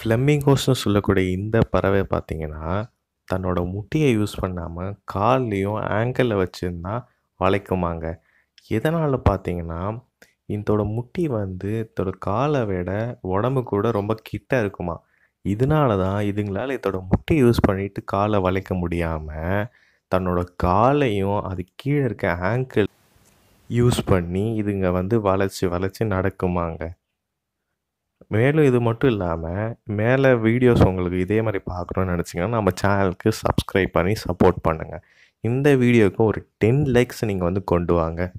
ஃப்ளெம்மிங் சொல்லக்கூடிய இந்த பறவை பார்த்திங்கன்னா தன்னோட முட்டியை யூஸ் பண்ணாமல் கால்லையும் ஆங்கிளில் வச்சுருந்தா வளைக்குமாங்க எதனால் பார்த்தீங்கன்னா இதோட முட்டி வந்து இதோட காலை விட உடம்பு கூட ரொம்ப கிட்ட இருக்குமா இதனால தான் இதுங்களால் இதோட முட்டி யூஸ் பண்ணிட்டு காலை வளைக்க முடியாமல் தன்னோட காலையும் அது கீழே இருக்க ஆங்கிள் யூஸ் பண்ணி இதுங்க வந்து வளைச்சி வளைச்சி நடக்குமாங்க மேலும் இது மட்டும் இல்லாமல் மேலே வீடியோஸ் உங்களுக்கு இதே மாதிரி பார்க்குறோன்னு நினச்சிங்கன்னா நம்ம சேனலுக்கு சப்ஸ்கிரைப் பண்ணி சப்போர்ட் பண்ணுங்கள் இந்த வீடியோவுக்கு ஒரு டென் லைக்ஸ் நீங்கள் வந்து கொண்டு வாங்க